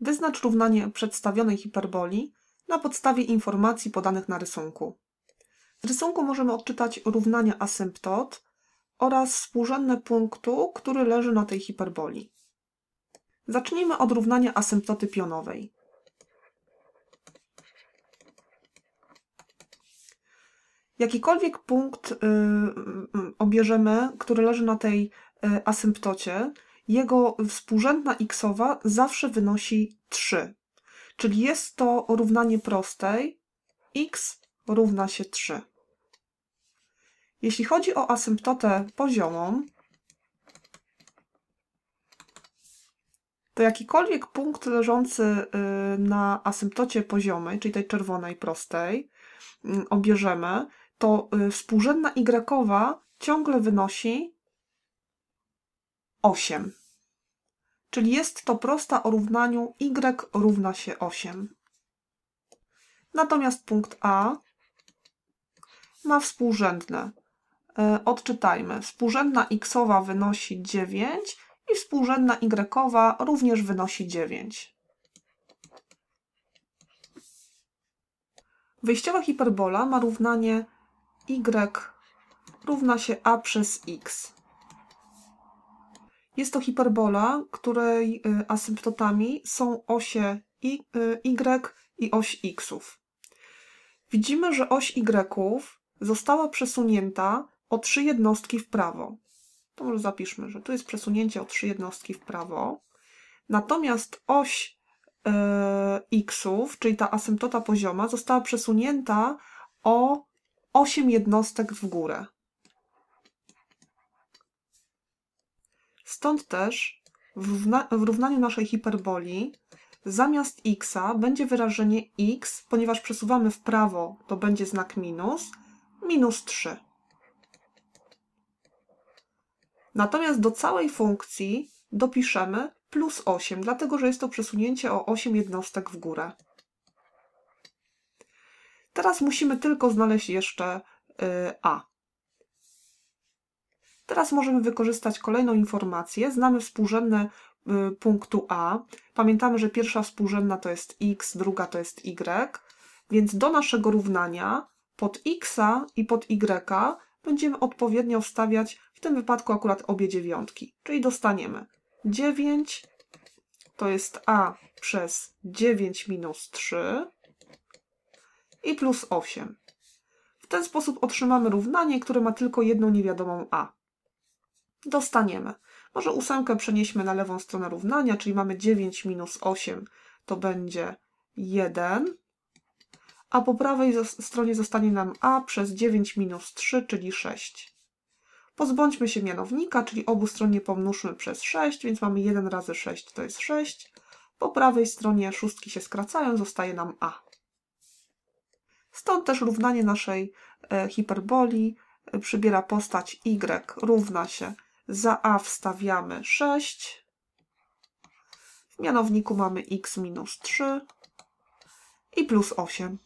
Wyznacz równanie przedstawionej hiperboli na podstawie informacji podanych na rysunku. Z rysunku możemy odczytać równania asymptot oraz współrzędne punktu, który leży na tej hiperboli. Zacznijmy od równania asymptoty pionowej. Jakikolwiek punkt y, y, y, obierzemy, który leży na tej asymptocie, jego współrzędna xowa zawsze wynosi 3. Czyli jest to równanie prostej x równa się 3. Jeśli chodzi o asymptotę poziomą, to jakikolwiek punkt leżący y, na asymptocie poziomej, czyli tej czerwonej prostej, y, obierzemy, to y, współrzędna y ciągle wynosi 8. Czyli jest to prosta o równaniu y równa się 8. Natomiast punkt A ma współrzędne. E, odczytajmy. Współrzędna xowa wynosi 9 i współrzędna y również wynosi 9. Wyjściowa hiperbola ma równanie y równa się a przez x. Jest to hiperbola, której y, asymptotami są osie y, y i oś xów. Widzimy, że oś y została przesunięta o trzy jednostki w prawo. To może zapiszmy, że tu jest przesunięcie o trzy jednostki w prawo. Natomiast oś y, xów, czyli ta asymptota pozioma, została przesunięta o 8 jednostek w górę. Stąd też w, w równaniu naszej hiperboli zamiast x będzie wyrażenie x, ponieważ przesuwamy w prawo, to będzie znak minus, minus 3. Natomiast do całej funkcji dopiszemy plus 8, dlatego że jest to przesunięcie o 8 jednostek w górę. Teraz musimy tylko znaleźć jeszcze y, a. Teraz możemy wykorzystać kolejną informację. Znamy współrzędne y, punktu A. Pamiętamy, że pierwsza współrzędna to jest x, druga to jest y, więc do naszego równania pod x i pod y będziemy odpowiednio wstawiać w tym wypadku akurat obie dziewiątki. Czyli dostaniemy 9 to jest a przez 9 minus 3 i plus 8. W ten sposób otrzymamy równanie, które ma tylko jedną niewiadomą a dostaniemy. Może ósemkę przenieśmy na lewą stronę równania, czyli mamy 9 minus 8 to będzie 1, a po prawej stronie zostanie nam a przez 9 minus 3, czyli 6. Pozbądźmy się mianownika, czyli obu stronie pomnóżmy przez 6, więc mamy 1 razy 6 to jest 6. Po prawej stronie szóstki się skracają, zostaje nam a. Stąd też równanie naszej e, hiperboli e, przybiera postać y równa się za a wstawiamy 6. W mianowniku mamy x minus 3 i plus 8.